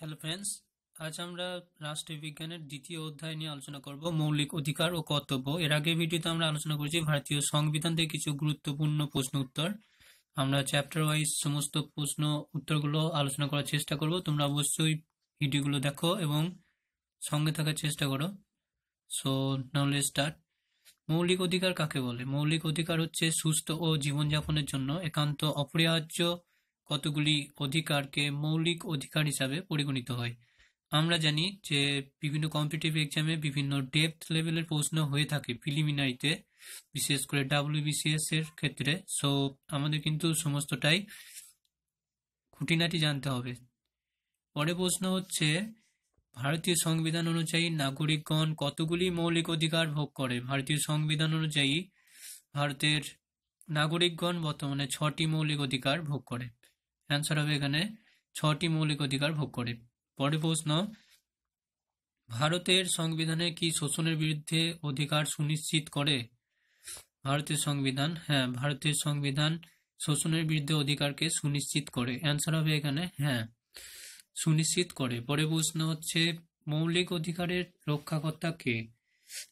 hello friends আজ আমরা রাষ্ট্রবিজ্ঞানের দ্বিতীয় অধ্যায় নিয়ে আলোচনা করব মৌলিক অধিকার ও কর্তব্য এর আগে ভিডিওতে আমরা আলোচনা করেছি ভারতীয় সংবিধান থেকে কিছু গুরুত্বপূর্ণ প্রশ্ন উত্তর আমরা চ্যাপ্টার ওয়াইজ সমস্ত প্রশ্ন উত্তরগুলো আলোচনা করার চেষ্টা করব তোমরা অবশ্যই ভিডিওগুলো দেখো এবং সঙ্গে থাকার চেষ্টা করো সো নাহলে স্টার্ট মৌলিক অধিকার কাকে বলে মৌলিক অধিকার হচ্ছে সুস্থ ও জীবনযাপনের জন্য একান্ত অপরিহার্য কতগুলি অধিকারকে মৌলিক অধিকার হিসাবে পরিগণিত হয় আমরা জানি যে বিভিন্ন কম্পিটিভ এক্সামে বিভিন্ন ডেপথ লেভেলের প্রশ্ন হয়ে থাকে প্রিলিমিনারিতে বিশেষ করে ডাব্লিউবিসিএস এর ক্ষেত্রে সো আমাদের কিন্তু সমস্তটাই খুঁটিনাটি জানতে হবে পরে প্রশ্ন হচ্ছে ভারতীয় সংবিধান অনুযায়ী নাগরিকগণ কতগুলি মৌলিক অধিকার ভোগ করে ভারতীয় সংবিধান অনুযায়ী ভারতের নাগরিকগণ বর্তমানে ছটি মৌলিক অধিকার ভোগ করে অ্যান্সার হবে এখানে ছটি মৌলিক অধিকার ভোগ করে পরে প্রশ্ন ভারতের সংবিধানে কি শোষণের বিরুদ্ধে অধিকার সুনিশ্চিত করে ভারতের সংবিধান হ্যাঁ ভারতের সংবিধান শোষণের বিরুদ্ধে অধিকারকে সুনিশ্চিত করে অ্যান্সার হবে এখানে হ্যাঁ সুনিশ্চিত করে পরে প্রশ্ন হচ্ছে মৌলিক অধিকারের রক্ষাকর্তা কে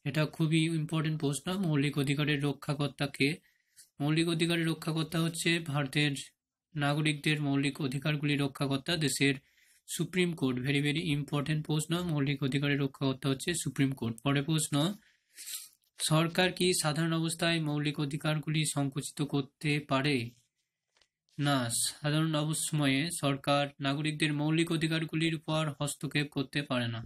এটা খুবই ইম্পর্টেন্ট প্রশ্ন মৌলিক অধিকারের রক্ষাকর্তা কে মৌলিক অধিকারের রক্ষাকর্তা হচ্ছে ভারতের নাগরিকদের মৌলিক অধিকারগুলি রক্ষাকর্তা দেশের supreme court very very important প্রশ্ন মৌলিক অধিকারের রক্ষাকর্তা হচ্ছে সুপ্রিম কোর্ট পরে প্রশ্ন সরকার কি সাধারণ অবস্থায় মৌলিক অধিকারগুলি সংকুচিত করতে পারে না সাধারণ অবসময়ে সরকার নাগরিকদের মৌলিক অধিকারগুলির উপর হস্তক্ষেপ করতে পারে না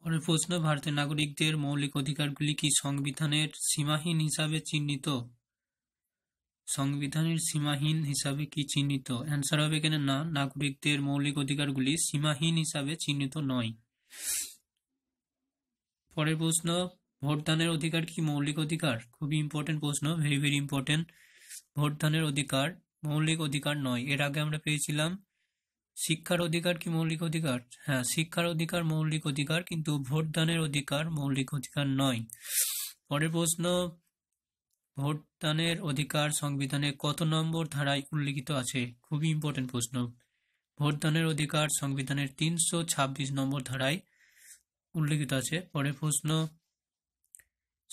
পরের প্রশ্ন ভারতের নাগরিকদের মৌলিক অধিকারগুলি কি সংবিধানের সীমাহীন হিসাবে চিহ্নিত সংবিধানের সীমাহীন হিসাবে কি চিহ্নিত অ্যান্সার হবে এখানে না নাগরিকদের মৌলিক অধিকারগুলি সীমাহীন হিসাবে চিহ্নিত নয় পরের প্রশ্ন ভোটদানের অধিকার কি মৌলিক অধিকার খুবই ইম্পর্টেন্ট প্রশ্ন ভেরি ভেরি ইম্পর্টেন্ট ভোটদানের অধিকার মৌলিক অধিকার নয় এর আগে আমরা পেয়েছিলাম শিক্ষার অধিকার কি মৌলিক অধিকার হ্যাঁ শিক্ষার অধিকার মৌলিক অধিকার কিন্তু ভোটদানের অধিকার মৌলিক অধিকার নয় পরের প্রশ্ন ভোটদানের অধিকার সংবিধানে কত নম্বর ধারায় উল্লিখিত আছে খুবই ইম্পর্টেন্ট প্রশ্ন ভোটদানের অধিকার সংবিধানের তিনশো ছাব্বিশ নম্বর ধারায় উল্লিখিত আছে পরের প্রশ্ন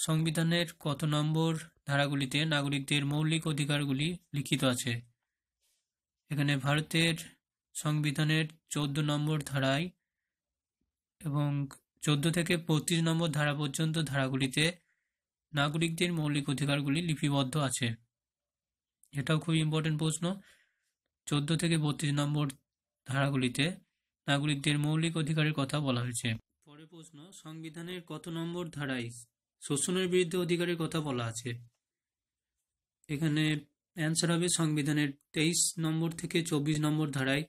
সংবিধানের কত নম্বর ধারাগুলিতে নাগরিকদের মৌলিক অধিকারগুলি লিখিত আছে এখানে ভারতের সংবিধানের চোদ্দ নম্বর ধারায় এবং চোদ্দ থেকে পঁচিশ নম্বর ধারা পর্যন্ত ধারাগুলিতে নাগরিকদের মৌলিক অধিকারগুলি লিপিবদ্ধ আছে এটাও খুব ইম্পর্টেন্ট প্রশ্ন চোদ্দ থেকে বত্রিশ নম্বর ধারাগুলিতে নাগরিকদের মৌলিক অধিকারের কথা বলা হয়েছে পরে প্রশ্ন সংবিধানের কত নম্বর ধারায় শোষণের বিরুদ্ধে অধিকারের কথা বলা আছে এখানে অ্যান্সার হবে সংবিধানের তেইশ নম্বর থেকে চব্বিশ নম্বর ধারায়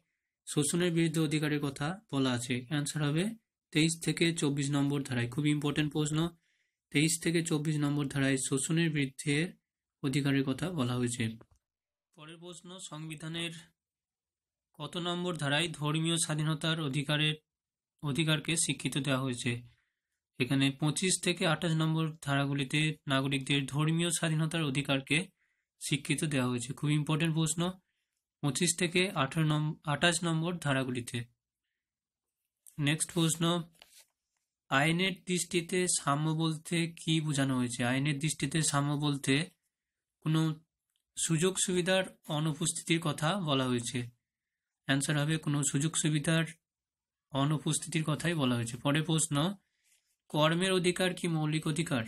শোষণের বিরুদ্ধে অধিকারের কথা বলা আছে অ্যান্সার হবে তেইশ থেকে চব্বিশ নম্বর ধারায় খুব ইম্পর্টেন্ট প্রশ্ন তেইশ থেকে চব্বিশ নম্বর ধারায় শোষণের বিরুদ্ধে অধিকারের কথা বলা হয়েছে পরের প্রশ্ন সংবিধানের কত নম্বর ধারায় ধর্মীয় স্বাধীনতার অধিকারের অধিকারকে স্বীকৃত দেওয়া হয়েছে এখানে পঁচিশ থেকে আঠাশ নম্বর ধারাগুলিতে নাগরিকদের ধর্মীয় স্বাধীনতার অধিকারকে স্বীকৃত দেওয়া হয়েছে খুব ইম্পর্টেন্ট প্রশ্ন পঁচিশ থেকে আঠারো নম্বর আঠাশ নম্বর ধারাগুলিতে নেক্সট প্রশ্ন আইনের দৃষ্টিতে সাম্য বলতে কি বোঝানো হয়েছে আইনের দৃষ্টিতে সাম্য বলতে কোনো সুযোগ সুবিধার অনুপস্থিতির কথা বলা হয়েছে অ্যান্সার হবে কোনো সুযোগ সুবিধার অনুপস্থিতির কথাই বলা হয়েছে পরে প্রশ্ন কর্মের অধিকার কি মৌলিক অধিকার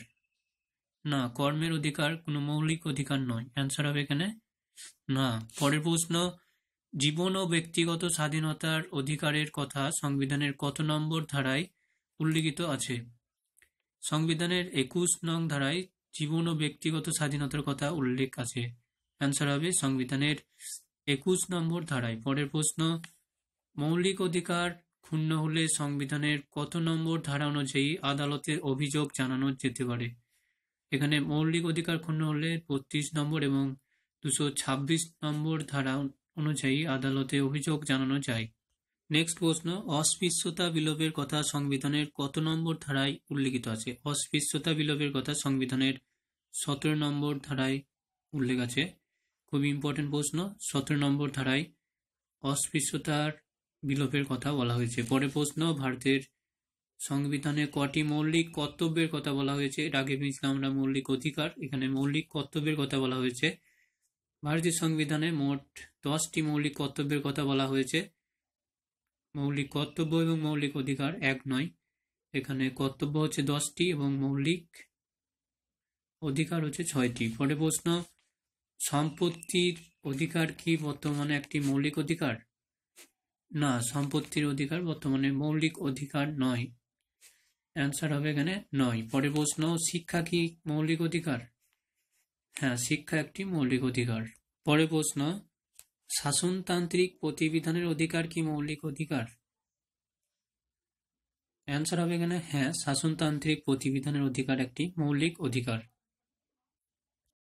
না কর্মের অধিকার কোনো মৌলিক অধিকার নয় অ্যান্সার হবে এখানে না পরের প্রশ্ন জীবন ও ব্যক্তিগত স্বাধীনতার অধিকারের কথা সংবিধানের কত নম্বর ধারায় উল্লিখিত আছে সংবিধানের একুশ নং ধারায় জীবন ও ব্যক্তিগত স্বাধীনতার কথা উল্লেখ আছে অ্যান্সার হবে সংবিধানের একুশ নম্বর ধারায় পরের প্রশ্ন মৌলিক অধিকার ক্ষুণ্ণ হলে সংবিধানের কত নম্বর ধারা অনুযায়ী আদালতে অভিযোগ জানানো যেতে পারে এখানে মৌলিক অধিকার ক্ষুণ্ণ হলে বত্রিশ নম্বর এবং দুশো ছাব্বিশ নম্বর ধারা অনুযায়ী আদালতে অভিযোগ জানানো যায় নেক্সট প্রশ্ন অস্পৃশ্যতা বিলোপের কথা সংবিধানের কত নম্বর ধারায় উল্লেখিত আছে অস্পৃশ্যতা বিলোপের কথা সংবিধানের সতেরো নম্বর ধারায় উল্লেখ আছে খুবই ইম্পর্টেন্ট প্রশ্ন সতেরো নম্বর ধারায় অস্পৃশ্যতার বিলোপের কথা বলা হয়েছে পরে প্রশ্ন ভারতের সংবিধানে কটি মৌলিক কর্তব্যের কথা বলা হয়েছে এর আগে পেয়েছিলাম আমরা মৌলিক অধিকার এখানে মৌলিক কর্তব্যের কথা বলা হয়েছে ভারতীয় সংবিধানে মোট দশটি মৌলিক কর্তব্যের কথা বলা হয়েছে মৌলিক কর্তব্য এবং মৌলিক অধিকার এক নয় এখানে কর্তব্য হচ্ছে দশটি এবং মৌলিক অধিকার হচ্ছে ছয়টি পরে প্রশ্ন সম্পত্তির অধিকার কি বর্তমানে একটি মৌলিক অধিকার না সম্পত্তির অধিকার বর্তমানে মৌলিক অধিকার নয় অ্যান্সার হবে এখানে নয় পরে প্রশ্ন শিক্ষা কি মৌলিক অধিকার হ্যাঁ শিক্ষা একটি মৌলিক অধিকার পরে প্রশ্ন শাসনতান্ত্রিক প্রতিবিধানের অধিকার কি মৌলিক অধিকার অ্যান্সার হবে এখানে হ্যাঁ শাসনতান্ত্রিক প্রতিবিধানের অধিকার একটি মৌলিক অধিকার